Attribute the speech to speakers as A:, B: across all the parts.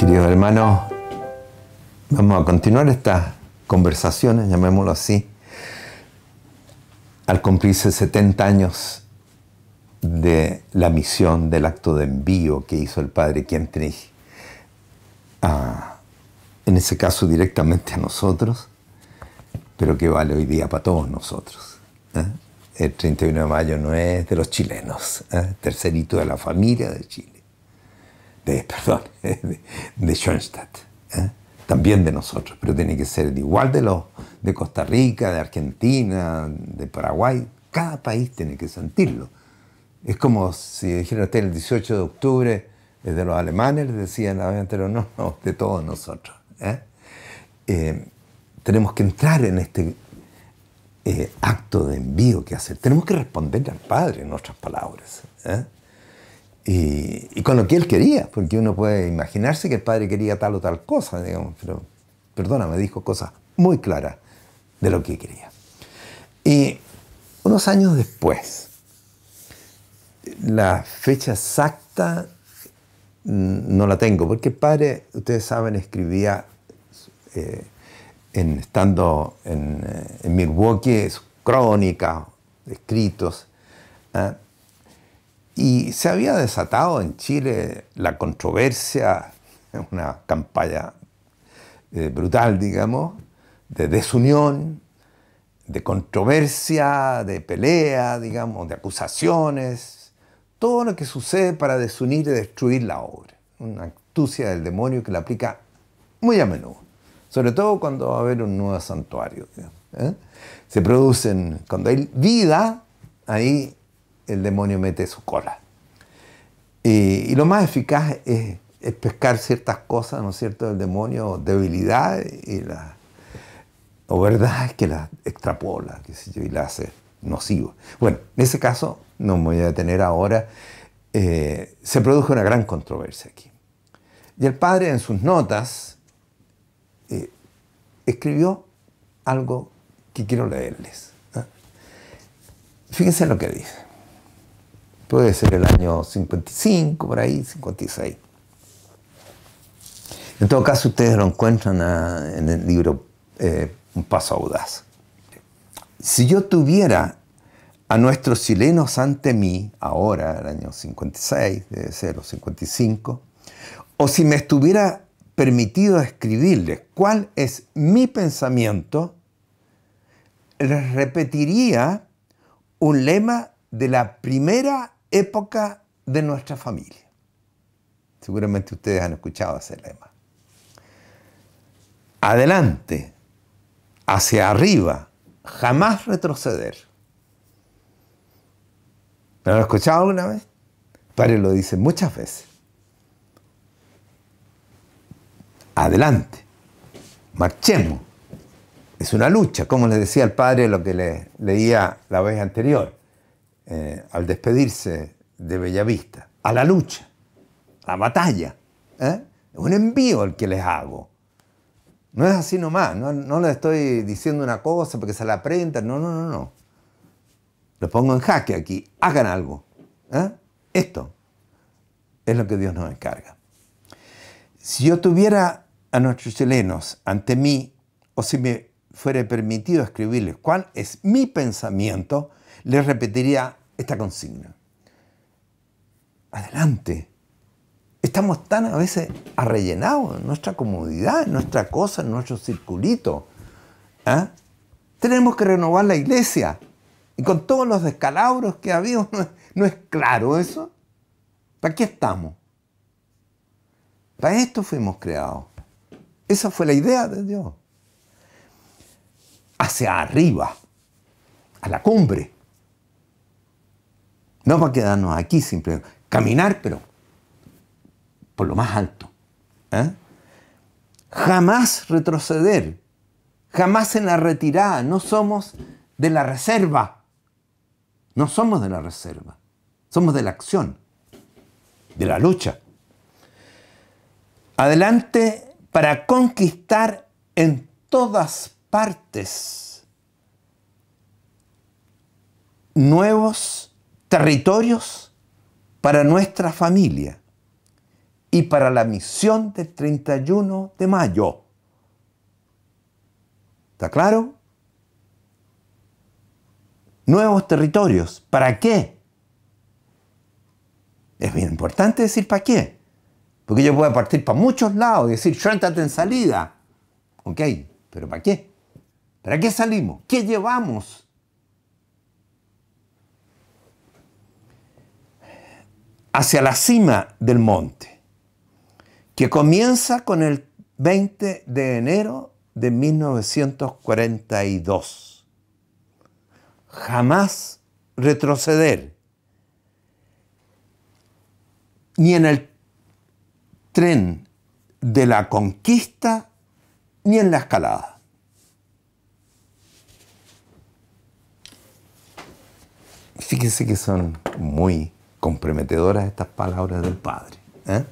A: Queridos hermanos, vamos a continuar estas conversaciones, llamémoslo así, al cumplirse 70 años de la misión del acto de envío que hizo el padre Kientrich, ah, en ese caso directamente a nosotros, pero que vale hoy día para todos nosotros. ¿eh? El 31 de mayo no es de los chilenos, ¿eh? tercerito de la familia de Chile de, perdón, de, Schoenstatt, ¿eh? también de nosotros, pero tiene que ser igual de los de Costa Rica, de Argentina, de Paraguay, cada país tiene que sentirlo. Es como si dijeran usted el 18 de octubre de los alemanes, les decían a pero no, no, de todos nosotros. ¿eh? Eh, tenemos que entrar en este acto de envío que hacer. Tenemos que responder al Padre en nuestras palabras y, con lo que él quería, porque uno puede imaginarse que el padre quería tal o tal cosa, pero perdona, dijo cosas muy claras de lo que quería. Y unos años después, la fecha exacta mm, no la tengo, porque el padre, ustedes saben, escribía eh, en, estando eh, en, Milwaukee sus crónicas, escritos. ¿ah? Y se había desatado en Chile la controversia, una campaña eh, brutal, digamos, de desunión, de controversia, de pelea, digamos, de acusaciones, todo lo que sucede para desunir y destruir la obra. Una astucia del demonio que la aplica muy a menudo, sobre todo cuando va a haber un nuevo santuario. ¿eh? Se producen, cuando hay vida, ahí el demonio mete su cola. Y, lo más eficaz es, pescar ciertas cosas, ¿no es cierto?, del demonio, debilidad y la, o es que la extrapola, y la hace nocivo. Bueno, en ese caso, no me voy a detener ahora, eh, se produjo una gran controversia aquí. Y el padre en sus notas eh, escribió algo que quiero leerles. Fíjense lo que dice puede ser el año 55, por ahí, 56. En todo caso, ustedes lo encuentran en el libro eh, Un Paso Audaz. Si yo tuviera a nuestros chilenos ante mí, ahora, el año 56, debe ser, o 55, o si me estuviera permitido escribirles cuál es mi pensamiento, les repetiría un lema de la primera época de nuestra familia. Seguramente ustedes han escuchado ese lema. Adelante, hacia arriba, jamás retroceder. lo han escuchado alguna vez? Padre lo dice muchas veces. Adelante, marchemos. Es una lucha, como le decía el padre lo que le, leía la vez anterior. Eh, al despedirse de Bellavista, a la lucha, a la batalla. ¿eh? Es un envío el que les hago. No es así nomás, no, no les estoy diciendo una cosa porque se la aprendan, no, no, no, no. Lo pongo en jaque aquí, hagan algo. ¿eh? Esto es lo que Dios nos encarga. Si yo tuviera a nuestros chilenos ante mí, o si me fuere permitido escribirles cuál es mi pensamiento, le repetiría esta consigna. Adelante. Estamos tan a veces arrellenados en nuestra comodidad, en nuestra cosa, en nuestro circulito. ¿eh? Tenemos que renovar la iglesia. Y con todos los descalabros que ha habido, ¿no es, no es claro eso? ¿Para qué estamos? Para esto fuimos creados. Esa fue la idea de Dios. Hacia arriba, a la cumbre. No para quedarnos aquí simplemente, caminar, pero por lo más alto. ¿eh? Jamás retroceder, jamás en la retirada, no somos de la reserva, no somos de la reserva, somos de la acción, de la lucha. Adelante para conquistar en todas partes nuevos territorios para nuestra familia y para la misión del 31 de mayo. ¿Está claro? Nuevos territorios. ¿Para qué? Es bien importante decir para qué. Porque yo puedo partir para muchos lados y decir, suéltate en salida. Ok, pero ¿para qué? ¿Para qué salimos? ¿Qué llevamos? hacia la cima del monte, que comienza con el 20 de enero de 1942. Jamás retroceder, ni en el tren de la conquista, ni en la escalada. Fíjense que son muy comprometedoras estas palabras del Padre. ¿eh?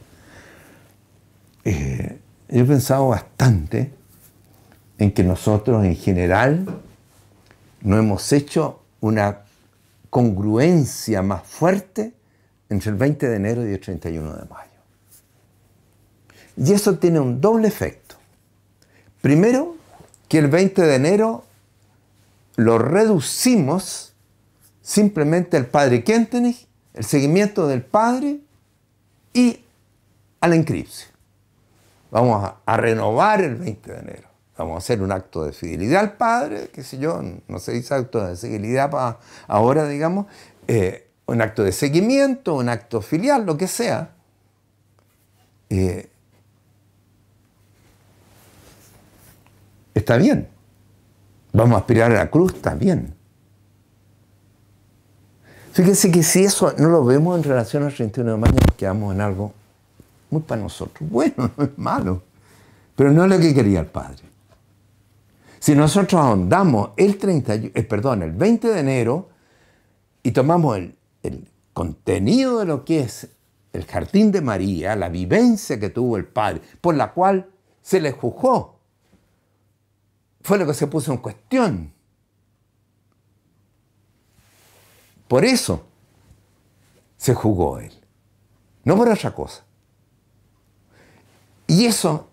A: Eh, yo he pensado bastante en que nosotros en general no hemos hecho una congruencia más fuerte entre el 20 de enero y el 31 de mayo. Y eso tiene un doble efecto. Primero, que el 20 de enero lo reducimos simplemente al Padre Kentenich el seguimiento del Padre y a la inscripción. Vamos a, renovar el 20 de enero. Vamos a hacer un acto de fidelidad al Padre, qué sé yo, no sé es acto de fidelidad para ahora, digamos, eh, un acto de seguimiento, un acto filial, lo que sea. Eh, está bien. Vamos a aspirar a la cruz, está bien. Fíjense que si eso no lo vemos en relación al 31 de mayo, nos quedamos en algo muy para nosotros. Bueno, no es malo, pero no es lo que quería el Padre. Si nosotros ahondamos el, eh, perdón, el 20 de enero y tomamos el contenido de lo que es el jardín de María, la vivencia que tuvo el Padre, por la cual se le juzgó, fue lo que se puso en cuestión Por eso se jugó él, no por otra cosa. Y eso,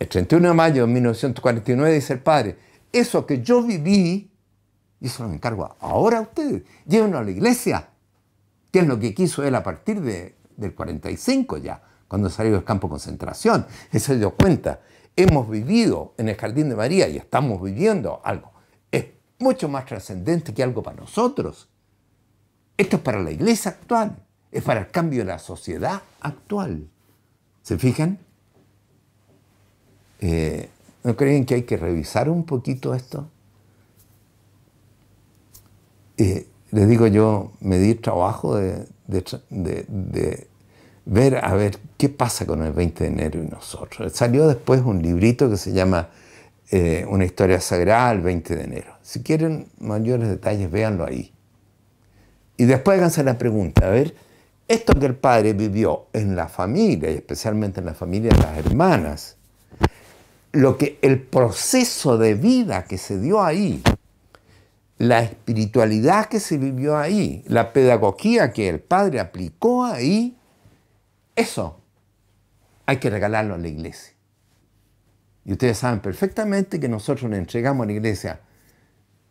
A: el 31 de mayo de 1949, dice el padre, eso que yo viví, y eso lo encargo ahora a ustedes, llévenlo a la iglesia, que es lo que quiso él a partir de, del 45 ya, cuando salió del campo de concentración. Él se dio cuenta, hemos vivido en el Jardín de María y estamos viviendo algo. Es mucho más trascendente que algo para nosotros. Esto es para la iglesia actual, es para el cambio de la sociedad actual. ¿Se fijan? Eh, ¿No creen que hay que revisar un poquito esto? Eh, les digo yo, me di trabajo de, ver a ver qué pasa con el 20 de enero y nosotros. Salió después un librito que se llama eh, Una historia sagrada el 20 de enero. Si quieren mayores detalles, véanlo ahí. Y después háganse la pregunta, a ver, esto que el padre vivió en la familia, y especialmente en la familia de las hermanas, lo que el proceso de vida que se dio ahí, la espiritualidad que se vivió ahí, la pedagogía que el padre aplicó ahí, eso hay que regalarlo a la iglesia. Y ustedes saben perfectamente que nosotros le entregamos a la iglesia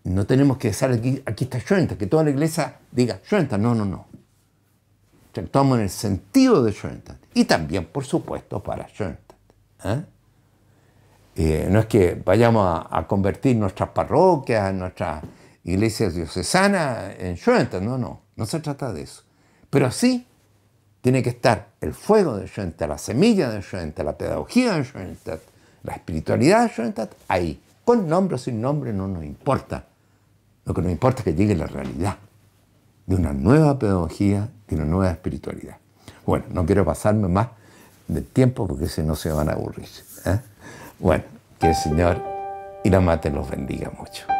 A: no tenemos que decir aquí, aquí está Schoenstatt, que toda la iglesia diga Schoenstatt. No, no, no. Actuamos en el sentido de Schoenstatt. Y también, por supuesto, para Schoenstatt. ¿Eh? Eh, no es que vayamos a, convertir nuestras parroquias, nuestras iglesias diocesanas en Schoenstatt. No, no. No se trata de eso. Pero sí tiene que estar el fuego de Schoenstatt, la semilla de Schoenstatt, la pedagogía de Schoenstatt, la espiritualidad de Schoenstatt ahí. Con nombre o sin nombre no nos importa. Lo que nos importa es que llegue la realidad de una nueva pedagogía, de una nueva espiritualidad. Bueno, no quiero pasarme más de tiempo porque si no se van a aburrir. ¿eh? Bueno, que el Señor y la Mate los bendiga mucho.